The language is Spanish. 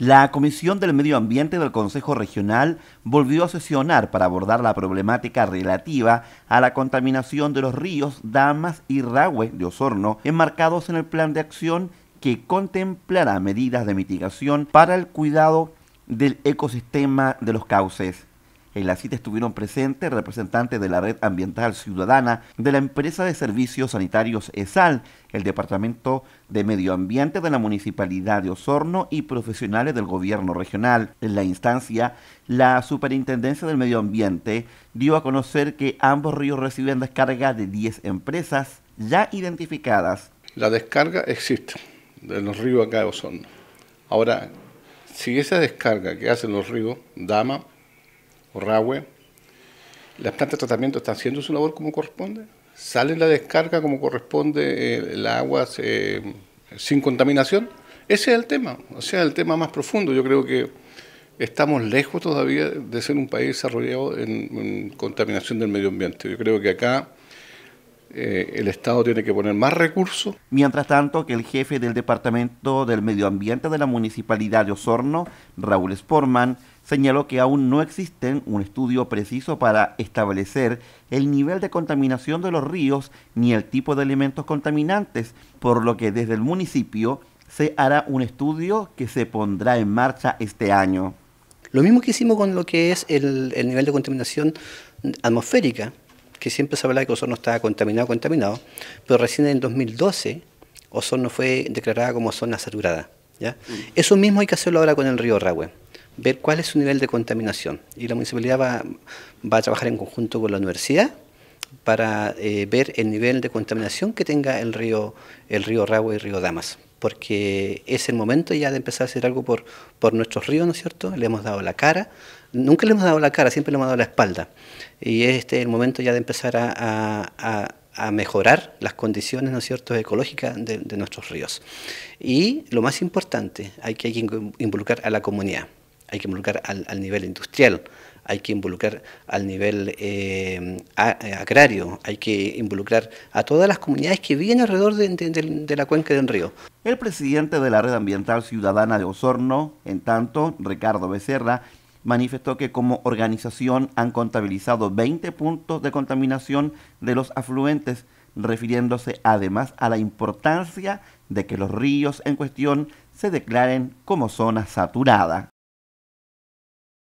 La Comisión del Medio Ambiente del Consejo Regional volvió a sesionar para abordar la problemática relativa a la contaminación de los ríos Damas y Rahue de Osorno, enmarcados en el plan de acción que contemplará medidas de mitigación para el cuidado del ecosistema de los cauces. En la cita estuvieron presentes representantes de la Red Ambiental Ciudadana, de la empresa de servicios sanitarios ESAL, el Departamento de Medio Ambiente de la Municipalidad de Osorno y profesionales del gobierno regional. En la instancia, la Superintendencia del Medio Ambiente dio a conocer que ambos ríos reciben descarga de 10 empresas ya identificadas. La descarga existe de los ríos acá de Osorno. Ahora, si esa descarga que hacen los ríos, Dama, Rahue, las plantas de tratamiento están haciendo su labor como corresponde, sale la descarga como corresponde eh, el, agua sin contaminación. Ese es el tema, o sea, el tema más profundo. Yo creo que estamos lejos todavía de ser un país desarrollado en contaminación del medio ambiente. Yo creo que acá eh, el Estado tiene que poner más recursos. Mientras tanto, que el jefe del Departamento del Medio Ambiente de la Municipalidad de Osorno, Raúl Sporman, señaló que aún no existen un estudio preciso para establecer el nivel de contaminación de los ríos ni el tipo de elementos contaminantes, por lo que desde el municipio se hará un estudio que se pondrá en marcha este año. Lo mismo que hicimos con lo que es el nivel de contaminación atmosférica que siempre se habla de que Osorno estaba contaminado, contaminado, pero recién en el 2012 Osorno fue declarada como zona saturada. ¿ya? Mm. Eso mismo hay que hacerlo ahora con el río Ragüe, ver cuál es su nivel de contaminación. Y la municipalidad va, a trabajar en conjunto con la universidad para eh, ver el nivel de contaminación que tenga el río, el río y el río Damas porque es el momento ya de empezar a hacer algo por, nuestros ríos, ¿no es cierto? Le hemos dado la cara, nunca le hemos dado la cara, siempre le hemos dado la espalda. Y este es el momento ya de empezar a, mejorar las condiciones, ¿no es cierto?, ecológicas de, de nuestros ríos. Y lo más importante, hay que involucrar a la comunidad hay que involucrar al, nivel industrial, hay que involucrar al nivel eh, eh, agrario, hay que involucrar a todas las comunidades que viven alrededor de, la cuenca del río. El presidente de la Red Ambiental Ciudadana de Osorno, en tanto, Ricardo Becerra, manifestó que como organización han contabilizado 20 puntos de contaminación de los afluentes, refiriéndose además a la importancia de que los ríos en cuestión se declaren como zona saturada.